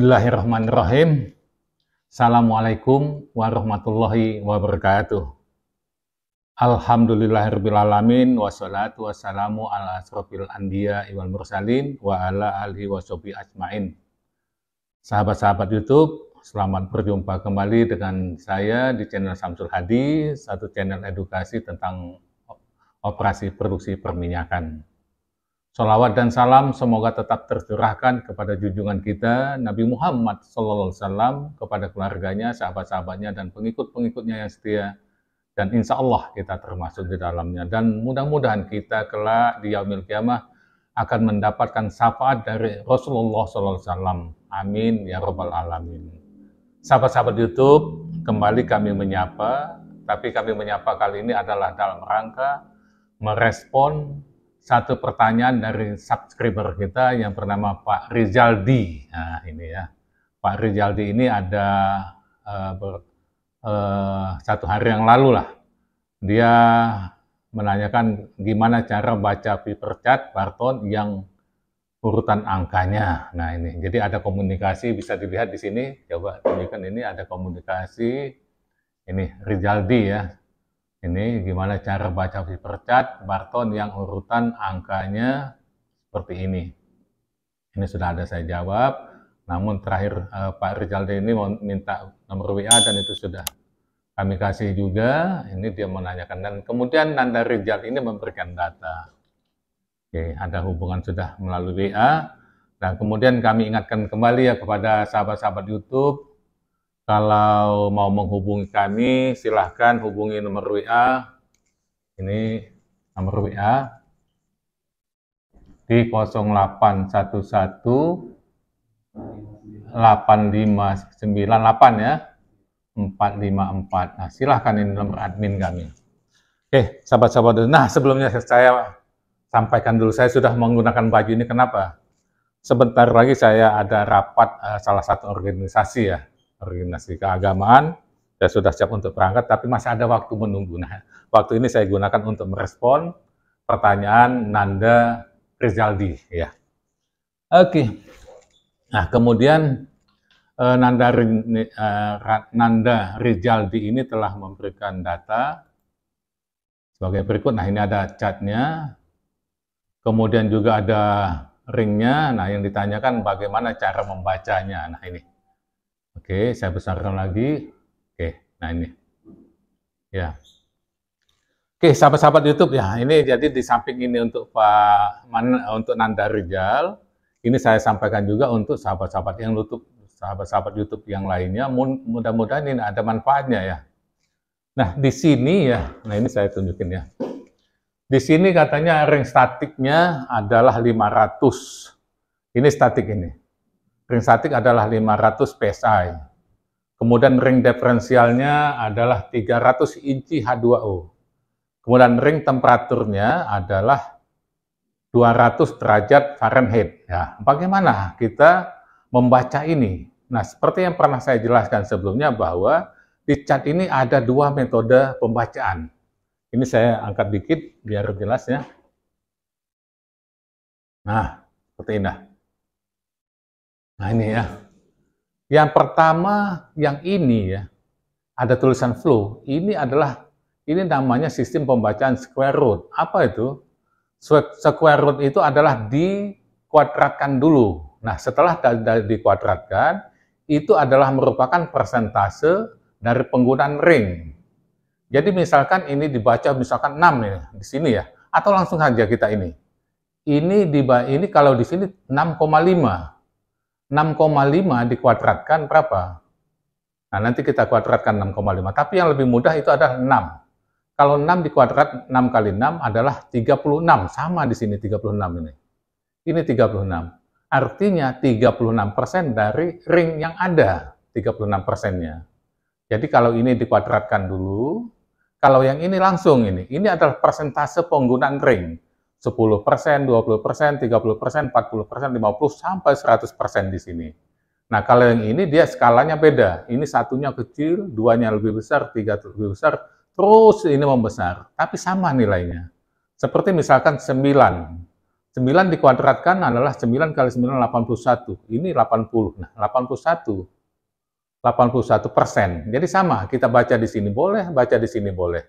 Bismillahirrahmanirrahim. Assalamualaikum warahmatullahi wabarakatuh. Alhamdulillahirrahmanirrahim. Wassalatu wassalamu ala asrofil anbiya iwal mursalin wa ala alihi wa ajmain. Sahabat-sahabat YouTube, selamat berjumpa kembali dengan saya di channel Samsul Hadi, satu channel edukasi tentang operasi produksi perminyakan. Salawat dan salam semoga tetap tercurahkan kepada junjungan kita Nabi Muhammad Sallallahu Alaihi Wasallam kepada keluarganya, sahabat-sahabatnya dan pengikut-pengikutnya yang setia dan insya Allah kita termasuk di dalamnya dan mudah-mudahan kita kelak di yaumil kiamah akan mendapatkan syafaat dari Rasulullah Sallallahu Alaihi Wasallam. Amin ya robbal alamin. Sahabat-sahabat YouTube, kembali kami menyapa, tapi kami menyapa kali ini adalah dalam rangka merespon satu pertanyaan dari subscriber kita yang bernama Pak Rizaldi. Nah, ini ya. Pak Rizaldi ini ada uh, ber, uh, satu hari yang lalu lah. Dia menanyakan gimana cara baca paper chat Barton yang urutan angkanya. Nah, ini. Jadi ada komunikasi bisa dilihat di sini. Coba tunjukkan ini ada komunikasi ini Rizaldi ya ini gimana cara baca hipercat Barton yang urutan angkanya seperti ini. Ini sudah ada saya jawab, namun terakhir eh, Pak Rizaldi ini minta nomor WA dan itu sudah kami kasih juga. Ini dia menanyakan dan kemudian Nanda Rizal ini memberikan data. Oke, ada hubungan sudah melalui WA. Dan kemudian kami ingatkan kembali ya kepada sahabat-sahabat YouTube kalau mau menghubungi kami, silahkan hubungi nomor WA. Ini nomor WA di 0811 ya 454. Nah, silahkan ini nomor admin kami. Oke, sahabat-sahabat. Nah, sebelumnya saya sampaikan dulu, saya sudah menggunakan baju ini kenapa? Sebentar lagi saya ada rapat eh, salah satu organisasi ya organisasi keagamaan, saya sudah siap untuk berangkat, tapi masih ada waktu menunggu. Nah, waktu ini saya gunakan untuk merespon pertanyaan Nanda Rizaldi. Ya. Oke, nah kemudian eh, Nanda, eh, Nanda Rizaldi ini telah memberikan data sebagai berikut. Nah ini ada catnya, kemudian juga ada ringnya. Nah yang ditanyakan bagaimana cara membacanya. Nah ini. Oke, saya besarkan lagi. Oke, nah ini. Ya. Oke, sahabat-sahabat YouTube ya, ini jadi di samping ini untuk Pak Man, untuk Nanda Rizal, ini saya sampaikan juga untuk sahabat-sahabat yang YouTube, sahabat-sahabat YouTube yang lainnya. Mudah-mudahan ini ada manfaatnya ya. Nah, di sini ya, nah ini saya tunjukin ya. Di sini katanya ring statiknya adalah 500. Ini statik ini. Ring statik adalah 500 psi. Kemudian ring diferensialnya adalah 300 inci H2O. Kemudian ring temperaturnya adalah 200 derajat Fahrenheit. Ya, bagaimana kita membaca ini? Nah, seperti yang pernah saya jelaskan sebelumnya bahwa di cat ini ada dua metode pembacaan. Ini saya angkat dikit biar jelas ya. Nah, seperti ini. Nah ini ya. Yang pertama, yang ini ya. Ada tulisan flu Ini adalah, ini namanya sistem pembacaan square root. Apa itu? Square root itu adalah dikuadratkan dulu. Nah setelah dikuadratkan, itu adalah merupakan persentase dari penggunaan ring. Jadi misalkan ini dibaca misalkan 6 nih, di sini ya. Atau langsung saja kita ini. Ini di ini kalau di sini 6,5 6,5 dikuadratkan berapa? Nah, nanti kita kuadratkan 6,5. Tapi yang lebih mudah itu adalah 6. Kalau 6 dikuadrat 6 kali 6 adalah 36. Sama di sini 36 ini. Ini 36. Artinya 36% dari ring yang ada. 36 persennya. Jadi kalau ini dikuadratkan dulu, kalau yang ini langsung ini. Ini adalah persentase penggunaan ring sepuluh persen, dua puluh persen, tiga puluh persen, empat puluh persen, lima puluh sampai seratus persen di sini. Nah kalau yang ini dia skalanya beda. Ini satunya kecil, duanya lebih besar, tiga lebih besar, terus ini membesar. Tapi sama nilainya. Seperti misalkan sembilan, sembilan dikuadratkan adalah sembilan kali sembilan delapan puluh satu. Ini delapan 80. Nah, 81. 81 persen. Jadi sama, kita baca di sini boleh, baca di sini boleh.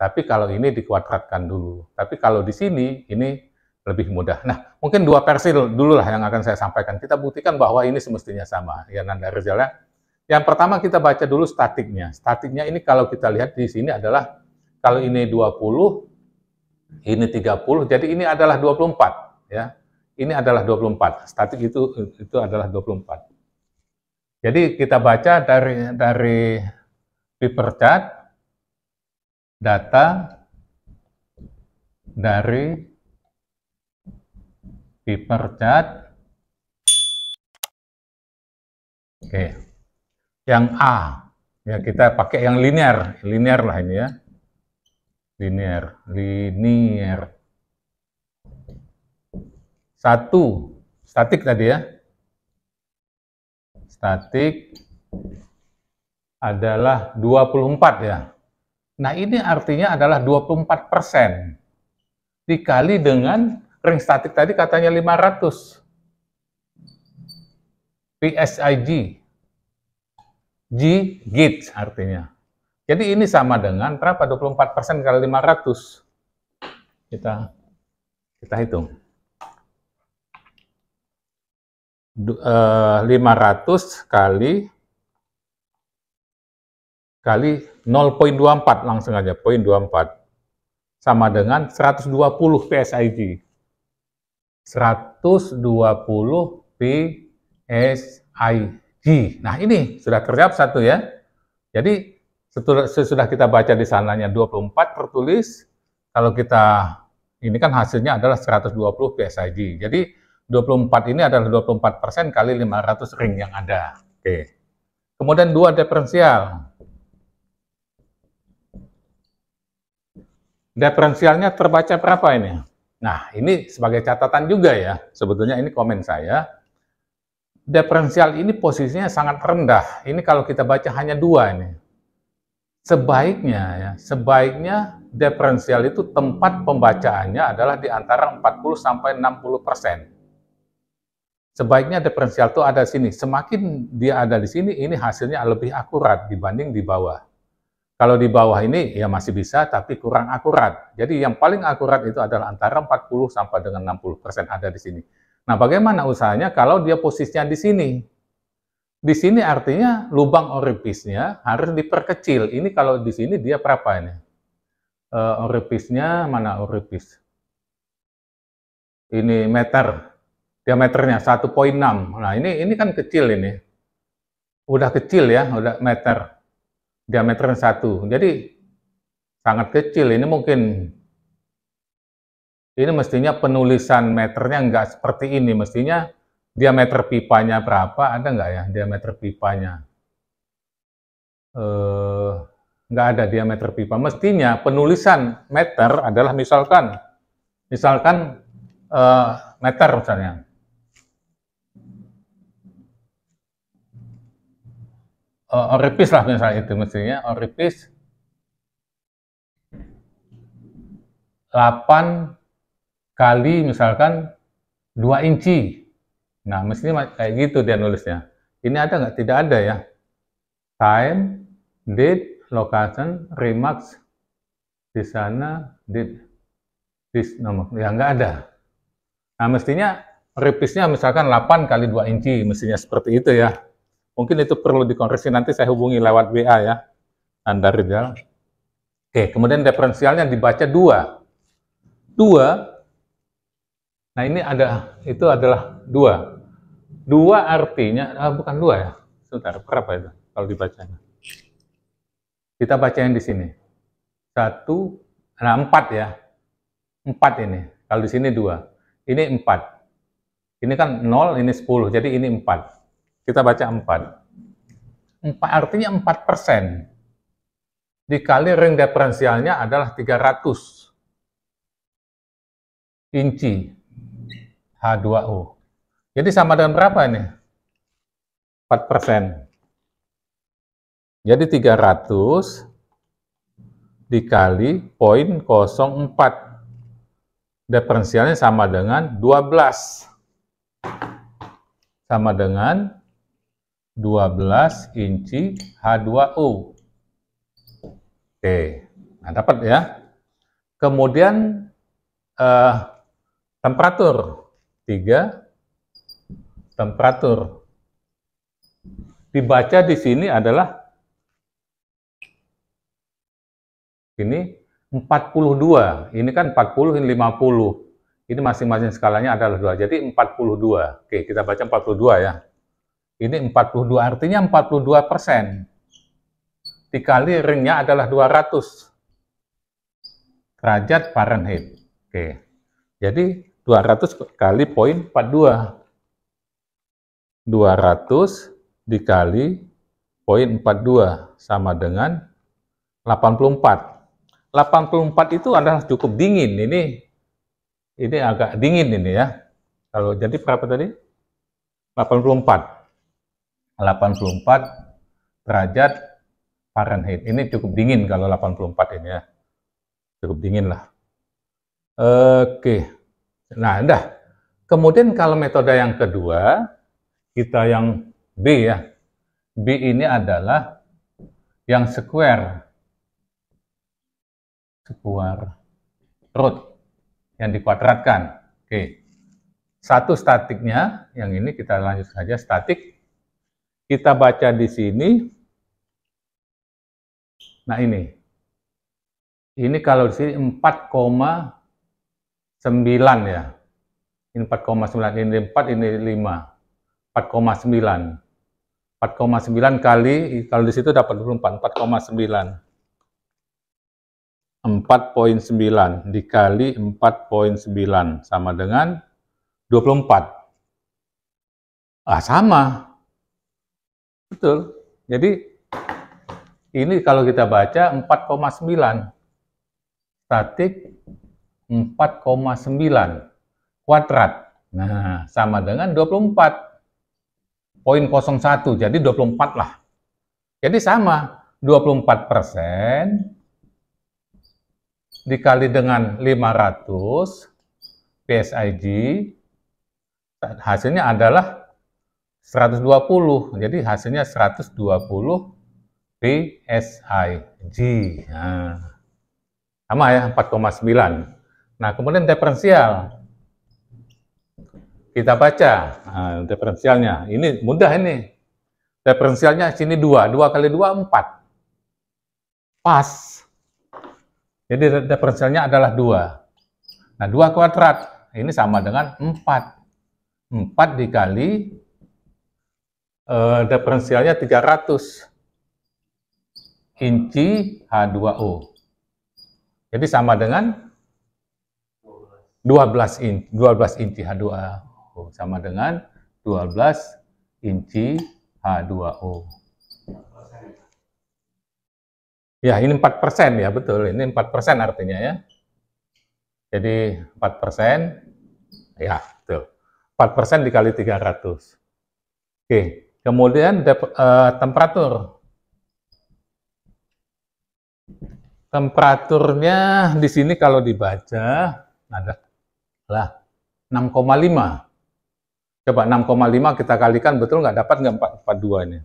Tapi kalau ini dikuadratkan dulu. Tapi kalau di sini, ini lebih mudah. Nah, mungkin dua versi dulu lah yang akan saya sampaikan. Kita buktikan bahwa ini semestinya sama. Ya, Nanda rezalnya. Yang pertama kita baca dulu statiknya. Statiknya ini kalau kita lihat di sini adalah, kalau ini 20, ini 30, jadi ini adalah 24. Ya, Ini adalah 24. Statik itu itu adalah 24. Jadi kita baca dari dari paper chart, data dari paper chat oke yang A ya kita pakai yang linear linear lah ini ya linear linear satu statik tadi ya statik adalah 24 ya Nah, ini artinya adalah 24 persen dikali dengan ring statik tadi katanya 500 PSIG G git artinya. Jadi ini sama dengan berapa 24 persen kali 500 kita kita hitung. 500 eh, kali kali 0.24 langsung aja, 0.24. Sama dengan 120 PSIG. 120 PSIG. Nah, ini sudah terjawab satu ya. Jadi, sesudah kita baca di sananya 24 tertulis, kalau kita, ini kan hasilnya adalah 120 PSIG. Jadi, 24 ini adalah 24% persen kali 500 ring yang ada. Oke. Kemudian dua diferensial. Diferensialnya terbaca berapa ini? Nah, ini sebagai catatan juga ya. Sebetulnya ini komen saya. Diferensial ini posisinya sangat rendah. Ini kalau kita baca hanya dua ini. Sebaiknya ya, sebaiknya diferensial itu tempat pembacaannya adalah di antara 40 sampai 60 persen. Sebaiknya diferensial itu ada sini. Semakin dia ada di sini, ini hasilnya lebih akurat dibanding di bawah. Kalau di bawah ini ya masih bisa tapi kurang akurat. Jadi yang paling akurat itu adalah antara 40 sampai dengan 60% persen ada di sini. Nah, bagaimana usahanya kalau dia posisinya di sini? Di sini artinya lubang orifisnya harus diperkecil. Ini kalau di sini dia berapa ini? Uh, eh, orifisnya mana orifis? Ini meter. Diameternya 1.6. Nah, ini ini kan kecil ini. Udah kecil ya, udah meter diameternya satu. Jadi sangat kecil. Ini mungkin ini mestinya penulisan meternya nggak seperti ini. Mestinya diameter pipanya berapa? Ada nggak ya diameter pipanya? Eh, nggak ada diameter pipa. Mestinya penulisan meter adalah misalkan misalkan eh, meter misalnya. uh, oripis lah misalnya itu mestinya oripis 8 kali misalkan 2 inci. Nah, mestinya kayak gitu dia nulisnya. Ini ada nggak? Tidak ada ya. Time, date, location, remarks, di sana, date, this nomor. Ya, nggak ada. Nah, mestinya repeatnya misalkan 8 kali 2 inci. Mestinya seperti itu ya. Mungkin itu perlu dikonversi nanti saya hubungi lewat WA ya. Anda Rizal. Oke, kemudian referensialnya dibaca dua. Dua, nah ini ada, itu adalah dua. Dua artinya, ah, bukan dua ya. Sebentar, berapa itu kalau dibacanya? Kita baca yang di sini. Satu, nah empat ya. Empat ini. Kalau di sini dua. Ini empat. Ini kan nol, ini sepuluh. Jadi ini empat. Kita baca 4. 4 artinya 4 persen. Dikali ring diferensialnya adalah 300 inci H2O. Jadi sama dengan berapa ini? 4 persen. Jadi 300 dikali 0.04. Diferensialnya sama dengan 12. Sama dengan 12. 12 inci H2O. Oke, nah dapat ya. Kemudian eh, temperatur 3 temperatur. Dibaca di sini adalah ini 42. Ini kan 40 ini 50. Ini masing-masing skalanya adalah dua. Jadi 42. Oke, kita baca 42 ya. Ini 42, artinya 42 persen. Dikali ringnya adalah 200 derajat Fahrenheit. Oke. Jadi 200 kali poin 42. 200 dikali poin 42 sama dengan 84. 84 itu adalah cukup dingin. Ini ini agak dingin ini ya. Kalau jadi berapa tadi? 84. 84 derajat Fahrenheit. Ini cukup dingin kalau 84 ini ya. Cukup dingin lah. Oke. Nah, dah Kemudian kalau metode yang kedua, kita yang B ya. B ini adalah yang square. Square root. Yang dikuadratkan. Oke. Satu statiknya, yang ini kita lanjut saja statik kita baca di sini. Nah ini. Ini kalau di sini 4,9 ya. Ini 4,9, ini 4, ini 5. 4,9. 4,9 kali, kalau di situ dapat 24, 4,9. 4.9 dikali 4.9 sama dengan 24. Ah, sama. Betul. Jadi ini kalau kita baca 4,9 statik 4,9 kuadrat. Nah, sama dengan 24 poin 01, jadi 24 lah. Jadi sama, 24 persen dikali dengan 500 PSIG, hasilnya adalah 120. Jadi hasilnya 120 PSIG. Nah, sama ya 4,9. Nah, kemudian diferensial. Kita baca nah, diferensialnya. Ini mudah ini. Diferensialnya sini 2. 2 kali 2, 4. Pas. Jadi diferensialnya adalah 2. Nah, 2 kuadrat. Ini sama dengan 4. 4 dikali eh, diferensialnya 300 inci H2O. Jadi sama dengan 12 inci, 12 inci H2O sama dengan 12 inci H2O. Ya, ini 4% ya, betul. Ini 4% artinya ya. Jadi 4%, ya, betul. 4% dikali 300. Oke, Kemudian uh, temperatur. Temperaturnya di sini kalau dibaca ada lah 6,5. Coba 6,5 kita kalikan betul nggak dapat nggak 442 ini.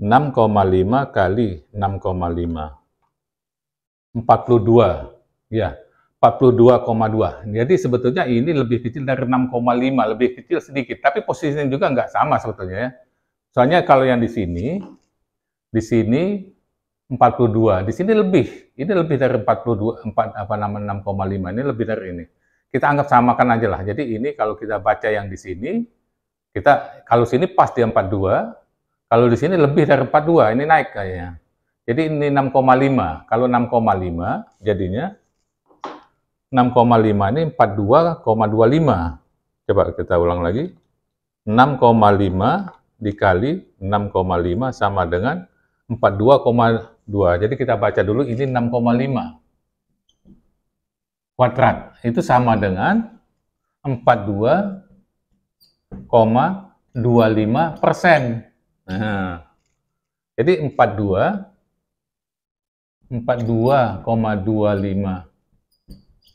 6,5 kali 6,5. 42. Ya. 42,2. Jadi sebetulnya ini lebih kecil dari 6,5, lebih kecil sedikit. Tapi posisinya juga nggak sama sebetulnya ya. Soalnya kalau yang di sini, di sini 42, di sini lebih. Ini lebih dari 42, 4, apa namanya 6,5, ini lebih dari ini. Kita anggap samakan aja lah. Jadi ini kalau kita baca yang di sini, kita kalau sini pas di 42, kalau di sini lebih dari 42, ini naik kayaknya. Jadi ini 6,5. Kalau 6,5 jadinya 6,5 ini 42,25. Coba kita ulang lagi. 6,5 dikali 6,5 sama dengan 42,2. Jadi kita baca dulu ini 6,5 kuadrat. Itu sama dengan 42,25 persen. Nah, jadi 42 42,25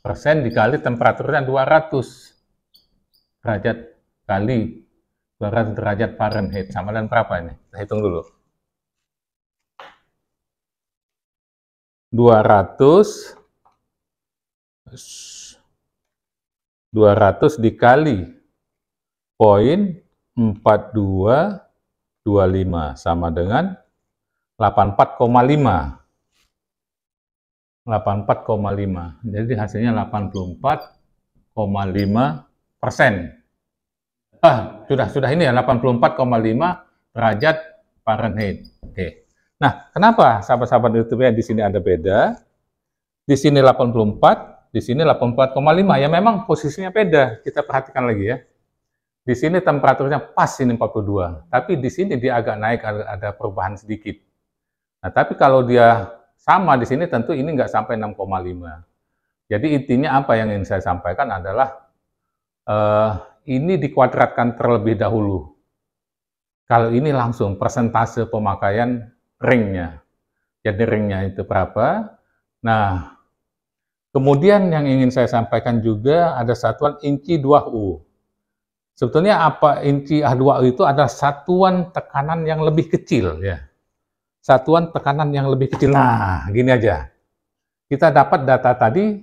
persen dikali temperaturnya 200 derajat kali 200 derajat Fahrenheit sama dengan berapa ini? Kita hitung dulu. 200 200 dikali poin 4225 sama dengan 84,5. 84,5. Jadi hasilnya 84,5 persen. Ah, sudah sudah ini ya 84,5 derajat Fahrenheit. Oke. Nah, kenapa sahabat-sahabat YouTube di sini ada beda? Di sini 84, di sini 84,5. Ya memang posisinya beda. Kita perhatikan lagi ya. Di sini temperaturnya pas ini 42, tapi di sini dia agak naik ada perubahan sedikit. Nah, tapi kalau dia sama di sini tentu ini nggak sampai 6,5. Jadi intinya apa yang ingin saya sampaikan adalah uh, ini dikuadratkan terlebih dahulu. Kalau ini langsung persentase pemakaian ringnya. Jadi ringnya itu berapa? Nah, kemudian yang ingin saya sampaikan juga ada satuan inci 2U. Sebetulnya apa inci A2U itu adalah satuan tekanan yang lebih kecil ya satuan tekanan yang lebih kecil. Nah, gini aja. Kita dapat data tadi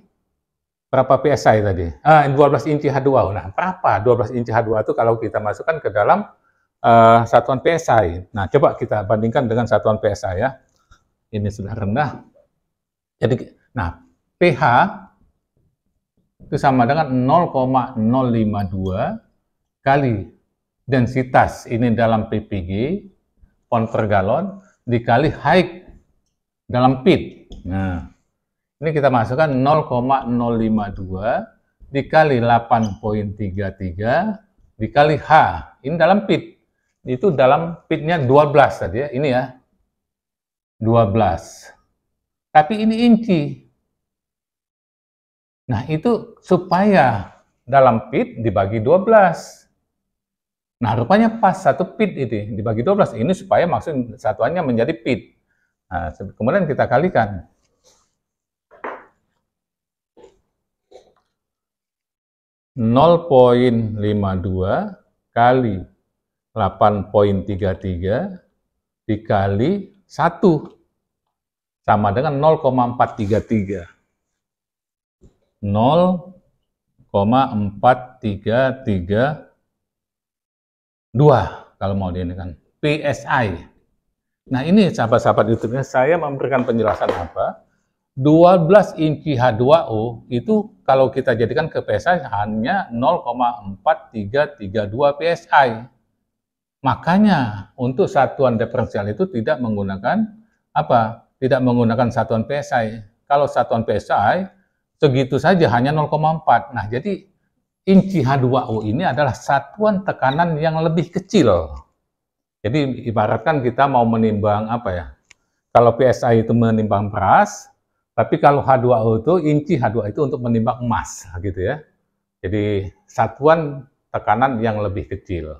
berapa PSI tadi? Ah, 12 inci H2. Nah, berapa 12 inci H2 itu kalau kita masukkan ke dalam uh, satuan PSI. Nah, coba kita bandingkan dengan satuan PSI ya. Ini sudah rendah. Jadi, nah, pH itu sama dengan 0,052 kali densitas ini dalam ppg pon per galon dikali high dalam pit. Nah, ini kita masukkan 0,052 dikali 8.33 dikali H. Ini dalam pit. Itu dalam pitnya 12 tadi ya. Ini ya. 12. Tapi ini inci. Nah, itu supaya dalam pit dibagi 12. Nah, rupanya pas satu pit itu ya, dibagi 12 ini supaya maksud satuannya menjadi pit. Nah, kemudian kita kalikan. nol poin lima dua kali delapan poin tiga tiga dikali satu sama dengan nol nol koma koma empat empat tiga tiga tiga tiga dua kalau mau diinikan PSI. Nah ini sahabat-sahabat YouTube-nya saya memberikan penjelasan apa 12 inci H2O itu kalau kita jadikan ke PSI hanya 0,4332 PSI. Makanya untuk satuan diferensial itu tidak menggunakan apa? Tidak menggunakan satuan PSI. Kalau satuan PSI segitu saja hanya 0,4. Nah, jadi inci H2O ini adalah satuan tekanan yang lebih kecil. Jadi ibaratkan kita mau menimbang apa ya? Kalau PSI itu menimbang beras, tapi kalau H2O itu inci H2O itu untuk menimbang emas gitu ya. Jadi satuan tekanan yang lebih kecil.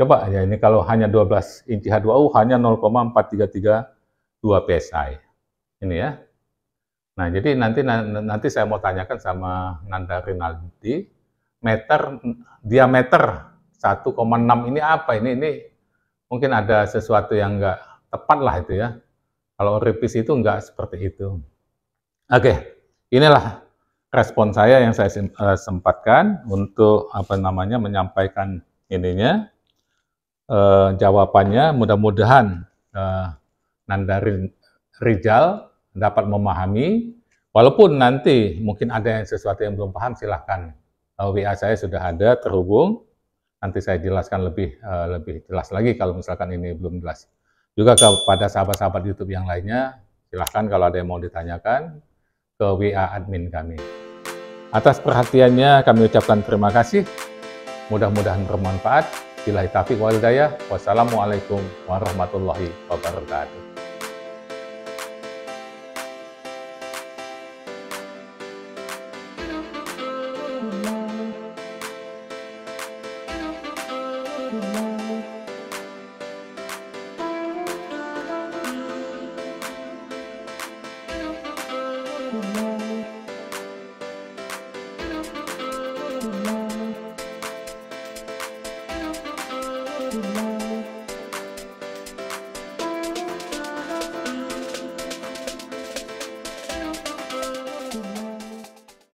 Coba ya ini kalau hanya 12 inci H2O hanya 0,4332 2 PSI. Ini ya. Nah, jadi nanti nanti saya mau tanyakan sama Nanda Rinaldi meter diameter 1,6 ini apa ini ini mungkin ada sesuatu yang enggak tepat lah itu ya kalau revisi itu enggak seperti itu oke inilah respon saya yang saya eh, sempatkan untuk apa namanya menyampaikan ininya e, jawabannya mudah-mudahan e, eh, Nanda Rijal dapat memahami walaupun nanti mungkin ada yang sesuatu yang belum paham silahkan WA saya sudah ada terhubung. Nanti saya jelaskan lebih uh, lebih jelas lagi kalau misalkan ini belum jelas. Juga kepada sahabat-sahabat YouTube yang lainnya, silahkan kalau ada yang mau ditanyakan ke WA admin kami. Atas perhatiannya kami ucapkan terima kasih. Mudah-mudahan bermanfaat. Bila taufiq wal Wassalamualaikum warahmatullahi wabarakatuh.